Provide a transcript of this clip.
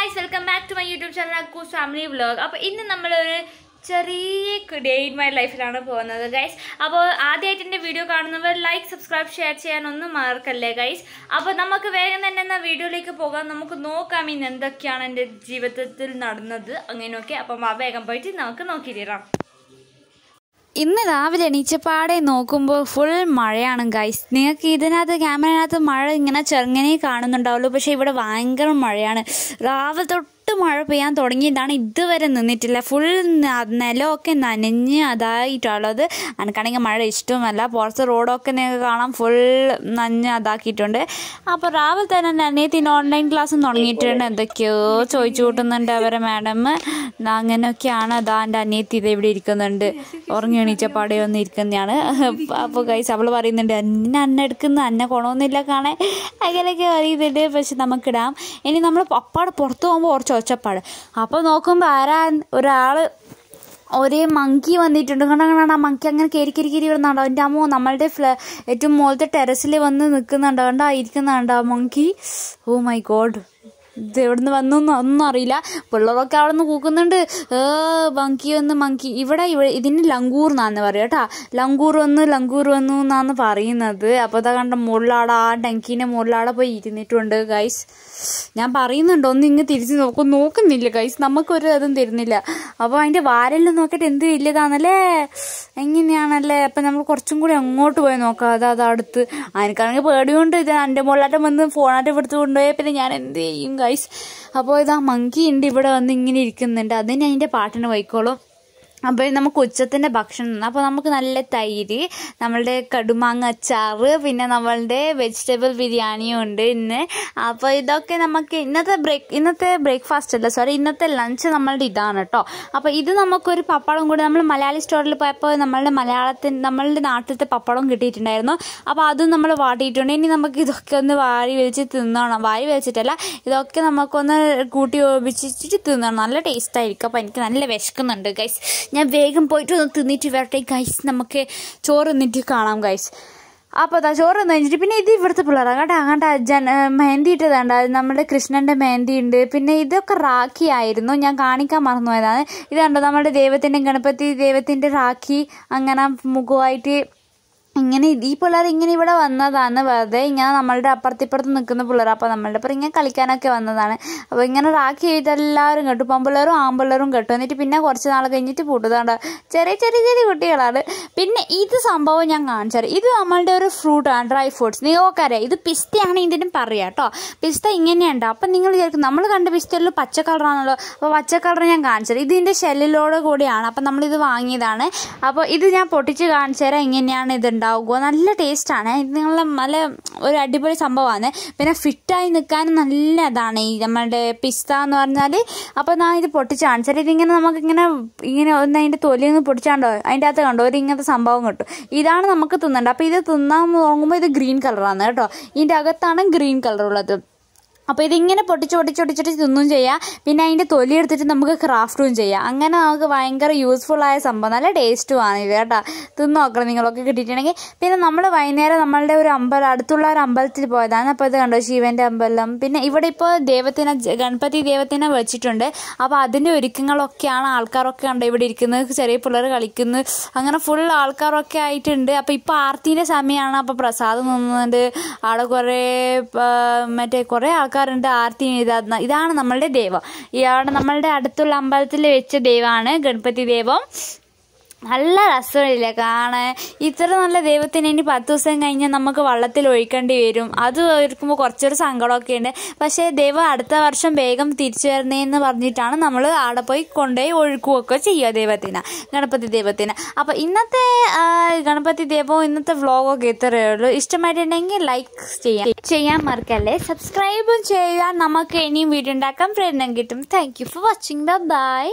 guys welcome back to my YouTube channel അക്കൂസ് family vlog അപ്പോൾ ഇന്ന് നമ്മളൊരു ചെറിയ ഡേ ഇൻ മൈ ലൈഫിലാണ് പോകുന്നത് ഗൈസ് അപ്പോൾ ആദ്യമായിട്ട് എൻ്റെ വീഡിയോ കാണുന്നവർ ലൈക്ക് സബ്സ്ക്രൈബ് ഷെയർ ചെയ്യാനൊന്നും മാർക്കല്ലേ ഗൈസ് അപ്പോൾ നമുക്ക് വേഗം തന്നെ എന്നാൽ വീഡിയോയിലേക്ക് പോകാം നമുക്ക് നോക്കാം ഇന്ന് എന്തൊക്കെയാണ് എൻ്റെ ജീവിതത്തിൽ നടന്നത് അങ്ങനെയൊക്കെ അപ്പം വേഗം പോയിട്ട് നമുക്ക് നോക്കി നോക്കിയിരാം ഇന്ന് രാവിലെ എണീച്ചപ്പാടെ നോക്കുമ്പോൾ ഫുൾ മഴയാണ് ഗൈസ് നിങ്ങൾക്ക് ഇതിനകത്ത് ക്യാമറയിനകത്ത് മഴ ഇങ്ങനെ ചെറുങ്ങനെ കാണുന്നുണ്ടാവുള്ളൂ പക്ഷേ ഇവിടെ ഭയങ്കര മഴയാണ് രാവിലെ തൊട്ട് ചെറുതായിട്ട് മഴ പെയ്യാൻ തുടങ്ങിയതാണ് ഇതുവരെ നിന്നിട്ടില്ല ഫുൾ നിലമൊക്കെ നനഞ്ഞ് അതായിട്ടുള്ളത് എനിക്കാണെങ്കിൽ മഴ ഇഷ്ടവുമല്ല പുറത്ത് റോഡൊക്കെ നിങ്ങൾക്ക് കാണാം ഫുൾ നനഞ്ഞ് അതാക്കിയിട്ടുണ്ട് അപ്പോൾ രാവിലെ തന്നെ നനയത്തിന് ഓൺലൈൻ ക്ലാസ് തുടങ്ങിയിട്ടുണ്ട് എന്തൊക്കെയോ ചോദിച്ചു കൂട്ടുന്നുണ്ട് അവരെ മാഡം അങ്ങനെയൊക്കെയാണ് അതാ എൻ്റെ അനിയത്തി ഇത് ഇവിടെ ഇരിക്കുന്നുണ്ട് ഉറങ്ങി എണീച്ചപ്പാടെ ഒന്ന് ഇരിക്കുന്നതാണ് അപ്പോൾ കൈസ് അവൾ പറയുന്നുണ്ട് അന്നെ അന്ന എടുക്കുന്ന അന്നെ കുണമൊന്നുമില്ല കാണേ അങ്ങനെയൊക്കെ അറിയുന്നുണ്ട് പക്ഷെ നമുക്കിടാം ഇനി നമ്മൾ പപ്പാട് പുറത്ത് പോകുമ്പോൾ കുറച്ച് ഒച്ചപ്പാട് അപ്പോൾ നോക്കുമ്പോൾ ആരാ ഒരാൾ ഒരേ മങ്കി വന്നിട്ടുണ്ട് കണ്ടാണ് ആ മങ്കി അങ്ങനെ കയറി കയറി കയറി വരുന്നുണ്ടോ എൻ്റെ അമ്മോ നമ്മളുടെ ഫ്ലാ ഏറ്റവും മുകളിലത്തെ ടെറസിൽ വന്ന് നിൽക്കുന്നുണ്ടോ കണ്ടോ ഇരിക്കുന്നുണ്ടോ മങ്കി ഓ മൈ ഗോഡ് ഇത് എവിടുന്ന് വന്നു ഒന്നും അറിയില്ല പിള്ളേരൊക്കെ അവിടെ നിന്ന് കൂക്കുന്നുണ്ട് മങ്കി വന്ന് മങ്കി ഇവിടെ ഇവിടെ ഇതിന് ലങ്കൂർ എന്നാന്ന് പറയും കേട്ടാ ലങ്കൂർ വന്നു ലങ്കൂർ വന്നു എന്നാന്ന് പറയുന്നത് അപ്പോൾ ഇതാ കണ്ട മുകളിലാടെ ആ ടങ്കീൻ്റെ മുകളിലാടെ പോയി ഇരുന്നിട്ടുണ്ട് ഗൈസ് ഞാൻ പറയുന്നുണ്ട് ഒന്ന് ഇങ്ങ് തിരിച്ച് നോക്കും നോക്കുന്നില്ല ഗൈസ് നമുക്കൊരു അതും തരുന്നില്ല അപ്പോൾ അതിൻ്റെ വാരലിൽ നോക്കിയിട്ട് എന്ത് വലിയതാണല്ലേ എങ്ങനെയാണല്ലേ അപ്പം നമ്മൾ കുറച്ചും കൂടി അങ്ങോട്ട് പോയി നോക്കാം അത് അതടുത്ത് അടുത്ത് എനിക്കാണെങ്കിൽ പേടിയുണ്ട് ഇത് എൻ്റെ മുകളിലായിട്ട് വന്ന് ഫോണായിട്ട് എടുത്ത് പിന്നെ ഞാൻ എന്ത് ചെയ്യും ഗൈസ് അപ്പോൾ ഇതാ മങ്കി ഉണ്ട് ഇവിടെ വന്ന് ഇങ്ങനെ ഇരിക്കുന്നുണ്ട് അതിന് അതിൻ്റെ പാട്ടിന് പോയിക്കോളും അപ്പോൾ നമുക്ക് ഉച്ചത്തിൻ്റെ ഭക്ഷണം അപ്പോൾ നമുക്ക് നല്ല തൈര് നമ്മളുടെ കടുമാങ്ങ അച്ചാറ് പിന്നെ നമ്മളുടെ വെജിറ്റബിൾ ബിരിയാണിയും ഉണ്ട് ഇന്ന് അപ്പോൾ ഇതൊക്കെ നമുക്ക് ഇന്നത്തെ ബ്രേക്ക് ഇന്നത്തെ ബ്രേക്ക്ഫാസ്റ്റ് അല്ല സോറി ഇന്നത്തെ ലഞ്ച് നമ്മളുടെ ഇതാണ് കേട്ടോ അപ്പോൾ ഇത് നമുക്കൊരു പപ്പടം കൂടി നമ്മൾ മലയാളി സ്റ്റോറിൽ പോയപ്പോൾ നമ്മളുടെ മലയാളത്തിൽ നമ്മളുടെ നാട്ടിലത്തെ പപ്പടം കിട്ടിയിട്ടുണ്ടായിരുന്നു അപ്പോൾ അതും നമ്മൾ വാട്ടിയിട്ടുണ്ട് ഇനി നമുക്ക് ഇതൊക്കെ ഒന്ന് വാരി വലിച്ച് തിന്നണം വാരി വലിച്ചിട്ടല്ല ഇതൊക്കെ നമുക്കൊന്ന് കൂട്ടി ഒപ്പിച്ചിട്ട് തിന്നണം നല്ല ടേസ്റ്റ് ആയിരിക്കും അപ്പോൾ എനിക്ക് നല്ല വിശക്കുന്നുണ്ട് ഗൈസ് ഞാൻ വേഗം പോയിട്ട് ഒന്ന് തിന്നിട്ട് വരട്ടെ ഗൈസ് നമുക്ക് ചോറ് തിന്നിട്ട് കാണാം ഗൈസ് അപ്പോൾ അതാ ചോറ് കഴിഞ്ഞിട്ട് പിന്നെ ഇത് ഇവിടുത്തെ പിള്ളേർ കേട്ടോ അങ്ങോട്ട് ജന മെഹന്തി ഇട്ടതാണ്ട് നമ്മുടെ കൃഷ്ണൻ്റെ മെഹന്തി ഉണ്ട് പിന്നെ ഇതൊക്കെ റാഖി ആയിരുന്നു ഞാൻ കാണിക്കാൻ മറന്നു പോയതാണ് ഇതാണ്ടോ നമ്മുടെ ദൈവത്തിൻ്റെ ഗണപതി ദൈവത്തിൻ്റെ റാഖി അങ്ങനെ മുഖമായിട്ട് ഇങ്ങനെ ഈ പിള്ളേർ ഇങ്ങനെ ഇവിടെ വന്നതാണ് വെറുതെ ഇങ്ങനെ നമ്മളുടെ അപ്പുറത്തിപ്പുറത്ത് നിൽക്കുന്ന പിള്ളേർ അപ്പോൾ നമ്മളുടെ ഇപ്പം ഇങ്ങനെ കളിക്കാനൊക്കെ വന്നതാണ് അപ്പോൾ ഇങ്ങനെ റാക്കി ചെയ്ത് എല്ലാവരും കെട്ടും പെമ്പിള്ളേരും ആമ്പിള്ളേരും കെട്ടു എന്നിട്ട് പിന്നെ കുറച്ച് നാൾ കഴിഞ്ഞിട്ട് പൂട്ടുന്നുണ്ട് ചെറിയ ചെറിയ ചെറിയ കുട്ടികളാണ് പിന്നെ ഇത് സംഭവം ഞാൻ കാണിച്ചത് ഇത് നമ്മളുടെ ഒരു ഫ്രൂട്ടാണ് ഡ്രൈ ഫ്രൂട്ട്സ് നിങ്ങൾക്ക് ഇത് പിസ്തയാണ് ഇതിനും പറയുക കേട്ടോ പിസ്ത ഇങ്ങനെയുണ്ട് അപ്പം നിങ്ങൾ വിചാരിക്കും നമ്മൾ കണ്ട പിസ്തയിൽ പച്ച കളറാണല്ലോ അപ്പോൾ പച്ച കളർ ഞാൻ കാണിച്ചത് ഇതിൻ്റെ ഷെല്ലിലോട് കൂടിയാണ് അപ്പം നമ്മളിത് വാങ്ങിയതാണ് അപ്പോൾ ഇത് ഞാൻ പൊട്ടിച്ച് കാണിച്ചു തരാം ഇങ്ങനെയാണ് ഇതുണ്ടാവുക ഉണ്ടാവുക നല്ല ടേസ്റ്റാണ് ഇത് നിങ്ങൾ നല്ല ഒരു അടിപൊളി സംഭവമാണ് പിന്നെ ഫിറ്റായി നിൽക്കാനും നല്ല ഇതാണ് ഈ നമ്മളുടെ പിസ്ത എന്ന് പറഞ്ഞാൽ അപ്പോൾ ഞാൻ ഇത് പൊട്ടിച്ച് കാണിച്ചാൽ ഇതിങ്ങനെ നമുക്കിങ്ങനെ ഇങ്ങനെ ഒന്ന് അതിൻ്റെ തൊലി ഒന്ന് പൊട്ടിച്ചാണ്ടോ അതിൻ്റെ അകത്ത് കണ്ടോ ഒരു ഇങ്ങനത്തെ സംഭവം കിട്ടും ഇതാണ് നമുക്ക് തിന്നേണ്ടത് അപ്പോൾ ഇത് തിന്നാൻ നോക്കുമ്പോൾ ഇത് ഗ്രീൻ കളറാണ് കേട്ടോ ഇതിൻ്റെ അകത്താണ് ഗ്രീൻ കളറുള്ളത് അപ്പോൾ ഇതിങ്ങനെ പൊട്ടിച്ച് പൊട്ടിച്ച് പൊട്ടിച്ച് തിന്നും ചെയ്യാം പിന്നെ അതിൻ്റെ തൊലി എടുത്തിട്ട് നമുക്ക് ക്രാഫ്റ്റും ചെയ്യാം അങ്ങനെ നമുക്ക് ഭയങ്കര യൂസ്ഫുൾ ആയ സംഭവം നല്ല ടേസ്റ്റുമാണ് ഇത് കേട്ടോ തിന്ന് നോക്കണം നിങ്ങളൊക്കെ കിട്ടിയിട്ടുണ്ടെങ്കിൽ പിന്നെ നമ്മൾ വൈകുന്നേരം നമ്മളുടെ ഒരു അമ്പലം അടുത്തുള്ള ഒരു അമ്പലത്തിൽ പോയതാണ് അപ്പോൾ ഇത് കണ്ടോ ശിവൻ്റെ അമ്പലം പിന്നെ ഇവിടെ ഇപ്പോൾ ദൈവത്തിനെ ഗണപതി ദൈവത്തിനെ വെച്ചിട്ടുണ്ട് അപ്പോൾ അതിൻ്റെ ഒരുക്കങ്ങളൊക്കെയാണ് ആൾക്കാരൊക്കെ കണ്ടോ ഇവിടെ ഇരിക്കുന്നത് ചെറിയ പിള്ളേർ കളിക്കുന്നത് അങ്ങനെ ഫുൾ ആൾക്കാരൊക്കെ ആയിട്ടുണ്ട് അപ്പോൾ ഇപ്പോൾ ആർത്തിൻ്റെ സമയമാണ് അപ്പോൾ പ്രസാദം നിന്നുണ്ട് അവിടെ കുറേ മറ്റേ കുറേ ആൾക്കാർ കൊടുക്കാറുണ്ട് ആർത്തി എഴുതാറുണ്ട് ഇതാണ് നമ്മളുടെ ദൈവം ഇയാണ് നമ്മളുടെ അടുത്തുള്ള അമ്പലത്തിൽ വെച്ച ദൈവമാണ് ഗണപതി ദൈവം നല്ല രസമില്ലേ കാണാൻ ഇത്ര നല്ല ദൈവത്തിന് ഇനി പത്ത് ദിവസം കഴിഞ്ഞാൽ നമുക്ക് വള്ളത്തിൽ ഒഴിക്കേണ്ടി വരും അത് ഒരുക്കുമ്പോൾ കുറച്ചൊരു സങ്കടമൊക്കെ ഉണ്ട് പക്ഷേ ദൈവം അടുത്ത വർഷം വേഗം തിരിച്ചു വരുന്നതെന്ന് പറഞ്ഞിട്ടാണ് നമ്മൾ അവിടെ പോയി കൊണ്ടുപോയി ഒഴുക്കുകയൊക്കെ ചെയ്യുക ദൈവത്തിന് ഗണപതി ദൈവത്തിന് അപ്പോൾ ഇന്നത്തെ ഗണപതി ദൈവവും ഇന്നത്തെ വ്ളോഗൊക്കെ ഇത്രയേ ഉള്ളൂ ഇഷ്ടമായിട്ടുണ്ടെങ്കിൽ ലൈക്ക് ചെയ്യാം ചെയ്യാൻ മറക്കല്ലേ സബ്സ്ക്രൈബും ചെയ്യുക നമുക്ക് ഇനിയും വീഡിയോ ഉണ്ടാക്കാൻ പ്രേരണം കിട്ടും thank you for watching by